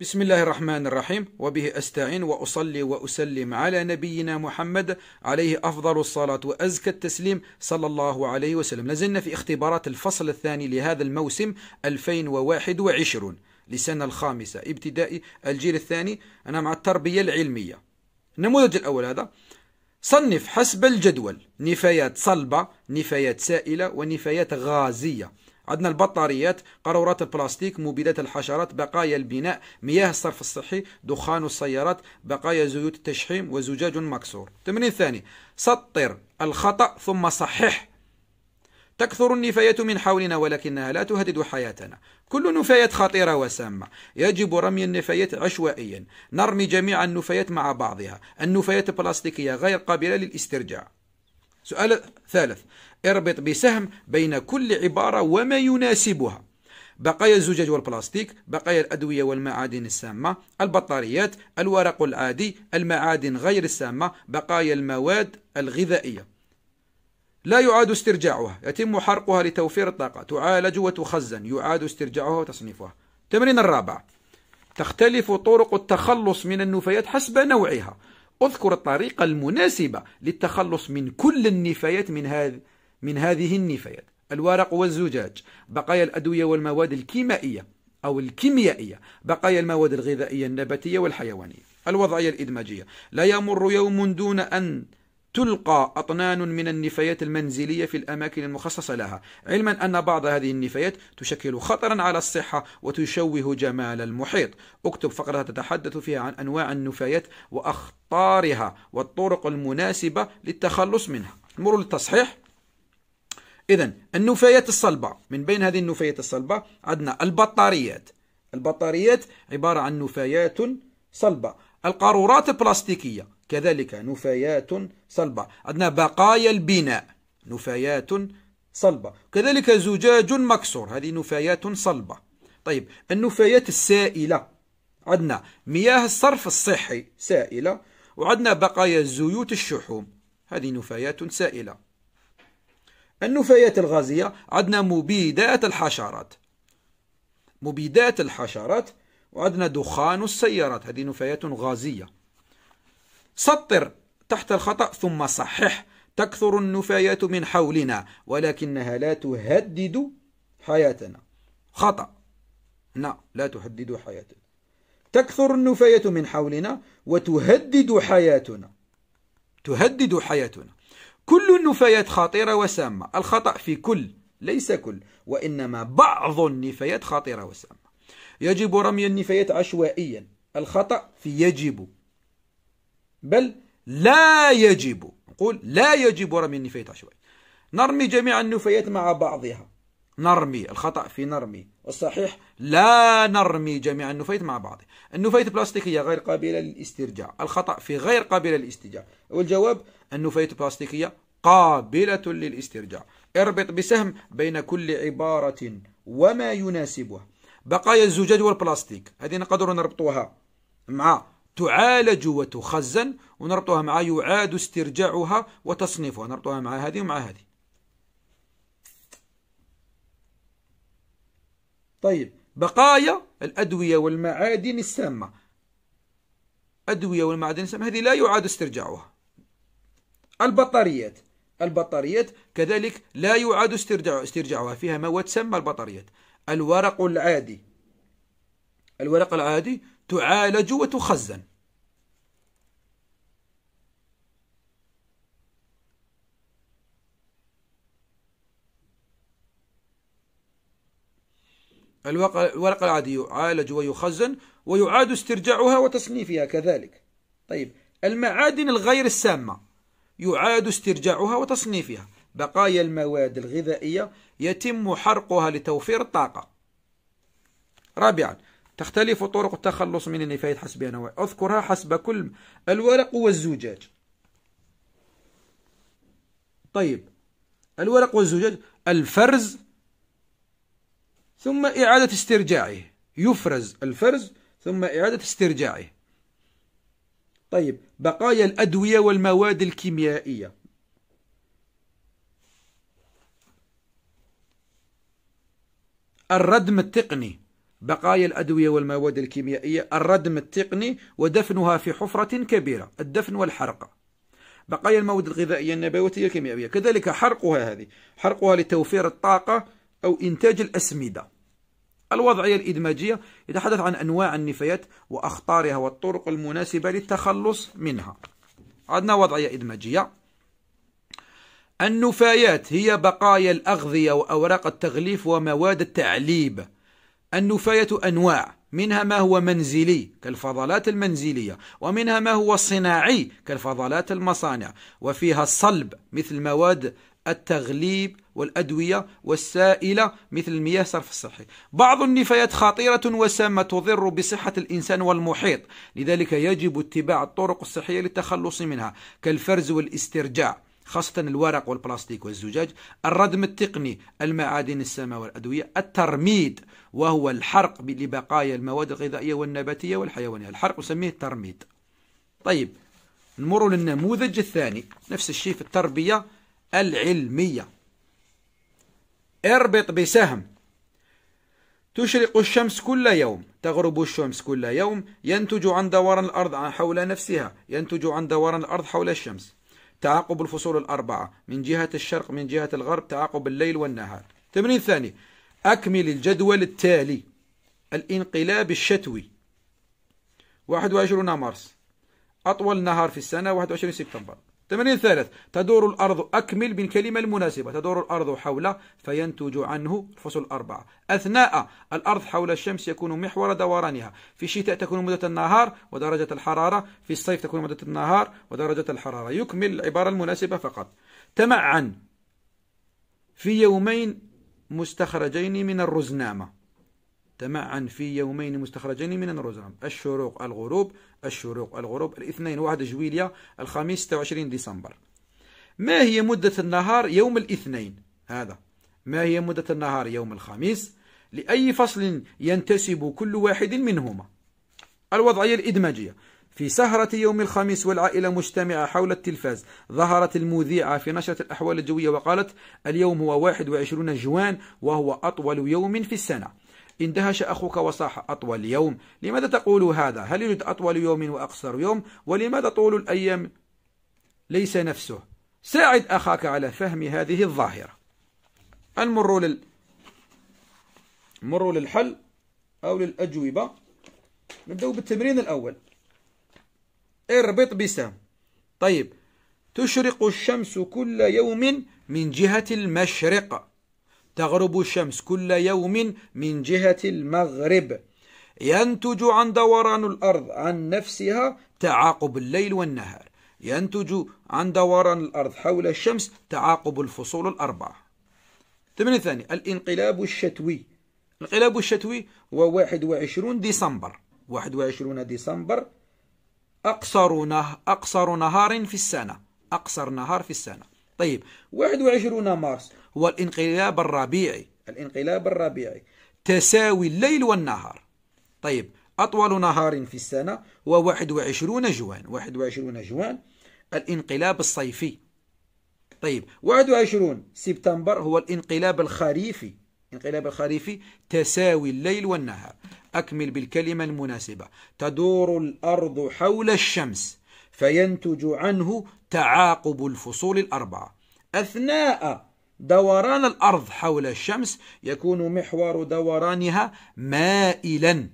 بسم الله الرحمن الرحيم وبه أستعين وأصلي وأسلم على نبينا محمد عليه أفضل الصلاة وأزكى التسليم صلى الله عليه وسلم لازلنا في اختبارات الفصل الثاني لهذا الموسم 2021 لسنة الخامسة ابتدائي الجيل الثاني أنا مع التربية العلمية النموذج الأول هذا صنف حسب الجدول نفايات صلبة نفايات سائلة ونفايات غازية عندنا البطاريات قارورات البلاستيك مبيدات الحشرات بقايا البناء مياه الصرف الصحي دخان السيارات بقايا زيوت التشحيم وزجاج مكسور تمرين ثاني سطر الخطأ ثم صحح تكثر النفايات من حولنا ولكنها لا تهدد حياتنا كل نفايات خطيرة وسامة يجب رمي النفايات عشوائيا نرمي جميع النفايات مع بعضها النفايات البلاستيكية غير قابلة للاسترجاع سؤال ثالث اربط بسهم بين كل عبارة وما يناسبها بقايا الزجاج والبلاستيك بقايا الأدوية والمعادن السامة البطاريات الورق العادي المعادن غير السامة بقايا المواد الغذائية لا يعاد استرجاعها يتم حرقها لتوفير الطاقة تعالج وتخزن يعاد استرجاعها وتصنيفها التمرين الرابع تختلف طرق التخلص من النفايات حسب نوعها اذكر الطريقة المناسبة للتخلص من كل النفايات من, هذ من هذه النفايات الورق والزجاج بقايا الأدوية والمواد الكيمائية أو الكيميائية بقايا المواد الغذائية النباتية والحيوانية الوضعية الإدماجية لا يمر يوم دون أن تلقى أطنان من النفايات المنزلية في الأماكن المخصصة لها علما أن بعض هذه النفايات تشكل خطرا على الصحة وتشوه جمال المحيط اكتب فقرة تتحدث فيها عن أنواع النفايات وأخطارها والطرق المناسبة للتخلص منها نمر للتصحيح إذا النفايات الصلبة من بين هذه النفايات الصلبة عندنا البطاريات البطاريات عبارة عن نفايات صلبة القارورات البلاستيكية كذلك نفايات صلبة عندنا بقايا البناء نفايات صلبة كذلك زجاج مكسور هذه نفايات صلبة طيب النفايات السائلة عندنا مياه الصرف الصحي سائلة وعندنا بقايا زيوت الشحوم هذه نفايات سائلة النفايات الغازية عندنا مبيدات الحشرات مبيدات الحشرات وعندنا دخان السيارات هذه نفايات غازية سطر تحت الخطأ ثم صحح تكثر النفايات من حولنا ولكنها لا تهدد حياتنا خطأ لا نعم، لا تهدد حياتنا تكثر النفايات من حولنا وتهدد حياتنا تهدد حياتنا كل النفايات خطيرة وسامة الخطأ في كل ليس كل وإنما بعض النفايات خطيرة وسامة يجب رمي النفايات عشوائيا الخطأ في يجب بل لا يجب نقول لا يجب رمي النفايات عشوائي نرمي جميع النفايات مع بعضها نرمي الخطأ في نرمي والصحيح لا نرمي جميع النفايات مع بعضها النفايات البلاستيكية غير قابلة للاسترجاع الخطأ في غير قابلة للاسترجاع والجواب النفايات البلاستيكية قابلة للاسترجاع اربط بسهم بين كل عبارة وما يناسبها بقايا الزجاج والبلاستيك هذه نقدر نربطوها مع تعالج وتخزن ونربطها مع يعاد استرجاعها وتصنيفها نربطها مع هذه ومع هذه طيب بقايا الأدوية والمعادن السامة أدوية والمعادن السامة هذه لا يعاد استرجاعها البطاريات البطاريات كذلك لا يعاد استرجاع استرجاعها فيها مواد سامة البطاريات الورق العادي الورق العادي تعالج وتخزن الورق العادي يعالج ويخزن ويعاد استرجاعها وتصنيفها كذلك طيب المعادن الغير السامة يعاد استرجاعها وتصنيفها بقايا المواد الغذائية يتم حرقها لتوفير الطاقة رابعا تختلف طرق التخلص من النفايات حسب أنواع أذكرها حسب كل الورق والزجاج طيب الورق والزجاج الفرز ثم إعادة استرجاعه يفرز الفرز ثم إعادة استرجاعه طيب بقايا الأدوية والمواد الكيميائية الردم التقني بقايا الأدوية والمواد الكيميائية الردم التقني ودفنها في حفرة كبيرة الدفن والحرق. بقايا المواد الغذائية النباتية الكيميائية كذلك حرقها هذه حرقها لتوفير الطاقة أو إنتاج الأسمدة الوضعية الإدماجية يتحدث عن أنواع النفايات وأخطارها والطرق المناسبة للتخلص منها عندنا وضعية إدماجية النفايات هي بقايا الأغذية وأوراق التغليف ومواد التعليب النفاية أنواع منها ما هو منزلي كالفضلات المنزلية ومنها ما هو صناعي كالفضلات المصانع وفيها الصلب مثل مواد التغليب والأدوية والسائلة مثل المياه صرف الصحي بعض النفايات خطيرة وسامة تضر بصحة الإنسان والمحيط لذلك يجب اتباع الطرق الصحية للتخلص منها كالفرز والاسترجاع خاصة الورق والبلاستيك والزجاج الردم التقني المعادن السامة والأدوية الترميد وهو الحرق لبقايا المواد الغذائية والنباتية والحيوانية الحرق نسميه الترميد طيب نمر للنموذج الثاني نفس الشيء في التربية العلمية اربط بسهم تشرق الشمس كل يوم تغرب الشمس كل يوم ينتج عن دوران الأرض حول نفسها ينتج عن دوران الأرض حول الشمس تعاقب الفصول الأربعة من جهة الشرق من جهة الغرب تعاقب الليل والنهار تمرين ثاني أكمل الجدول التالي الانقلاب الشتوي 21 مارس أطول نهار في السنة 21 سبتمبر تمرين ثالث تدور الأرض أكمل بالكلمة المناسبة تدور الأرض حول فينتج عنه الفصل الأربعة أثناء الأرض حول الشمس يكون محور دورانها في الشتاء تكون مدة النهار ودرجة الحرارة في الصيف تكون مدة النهار ودرجة الحرارة يكمل العبارة المناسبة فقط تمعن في يومين مستخرجين من الرزنامة تمعا في يومين مستخرجين من النروزرام الشروق الغروب الشروق الغروب الاثنين 1 جويلية الخميس 26 ديسمبر ما هي مدة النهار يوم الاثنين هذا ما هي مدة النهار يوم الخميس لأي فصل ينتسب كل واحد منهما الوضعية الإدماجية في سهرة يوم الخميس والعائلة مجتمعة حول التلفاز ظهرت المذيعة في نشرة الأحوال الجوية وقالت اليوم هو 21 جوان وهو أطول يوم في السنة اندهش أخوك وصاح أطول يوم لماذا تقول هذا هل يوجد أطول يوم وأقصر يوم ولماذا طول الأيام ليس نفسه ساعد أخاك على فهم هذه الظاهرة المر لل مروا للحل أو للأجوبة نبدأ بالتمرين الأول اربط بسام طيب تشرق الشمس كل يوم من جهة المشرق تغرب الشمس كل يوم من جهة المغرب ينتج عن دوران الأرض عن نفسها تعاقب الليل والنهار ينتج عن دوران الأرض حول الشمس تعاقب الفصول الأربعة ثمانية ثاني الانقلاب الشتوي الانقلاب الشتوي هو 21 ديسمبر 21 ديسمبر أقصر نهار, أقصر نهار في السنة أقصر نهار في السنة طيب 21 مارس هو الانقلاب الربيعي الانقلاب الربيعي تساوي الليل والنهار طيب أطول نهار في السنة هو 21 جوان 21 جوان الانقلاب الصيفي طيب 21 سبتمبر هو الانقلاب الخريفي الانقلاب الخريفي تساوي الليل والنهار أكمل بالكلمة المناسبة تدور الأرض حول الشمس فينتج عنه تعاقب الفصول الأربعة أثناء دوران الأرض حول الشمس يكون محور دورانها مائلا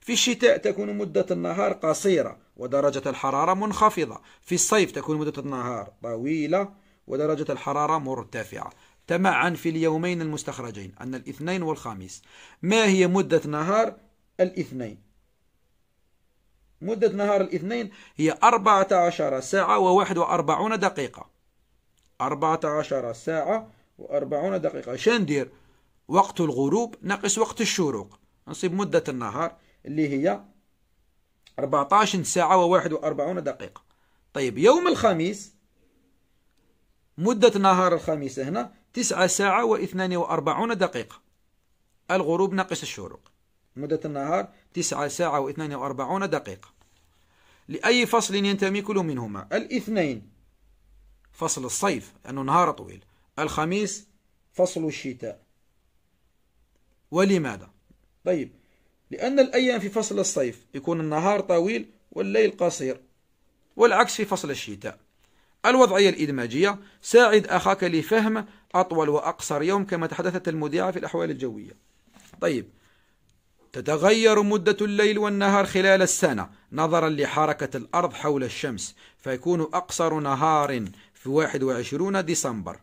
في الشتاء تكون مدة النهار قصيرة ودرجة الحرارة منخفضة في الصيف تكون مدة النهار طويلة ودرجة الحرارة مرتفعة تمعا في اليومين المستخرجين أن الاثنين والخميس ما هي مدة نهار الاثنين مدة نهار الاثنين هي 14 ساعة و41 دقيقة 14 ساعة وأربعون دقيقة شندير وقت الغروب ناقص وقت الشروق نصيب مدة النهار اللي هي 14 ساعة و41 دقيقة طيب يوم الخميس مدة نهار الخميس هنا 9 ساعة و42 دقيقة الغروب ناقص الشروق مدة النهار 9 ساعة و42 دقيقة لأي فصل ينتمي كل منهما الاثنين فصل الصيف لأنه نهار طويل الخميس فصل الشتاء ولماذا؟ طيب لأن الأيام في فصل الصيف يكون النهار طويل والليل قصير والعكس في فصل الشتاء الوضعية الإدماجية ساعد أخاك لفهم أطول وأقصر يوم كما تحدثت المذيعة في الأحوال الجوية طيب تتغير مدة الليل والنهار خلال السنة نظرا لحركة الأرض حول الشمس فيكون أقصر نهار في 21 ديسمبر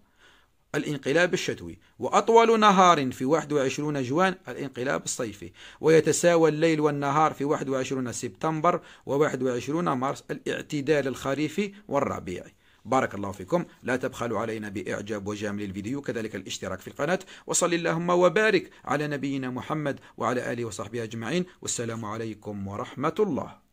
الانقلاب الشتوي وأطول نهار في 21 جوان الانقلاب الصيفي ويتساوى الليل والنهار في 21 سبتمبر و21 مارس الاعتدال الخريفي والربيعي بارك الله فيكم لا تبخلوا علينا بإعجاب وجامل الفيديو كذلك الاشتراك في القناة وصل اللهم وبارك على نبينا محمد وعلى آله وصحبه أجمعين والسلام عليكم ورحمة الله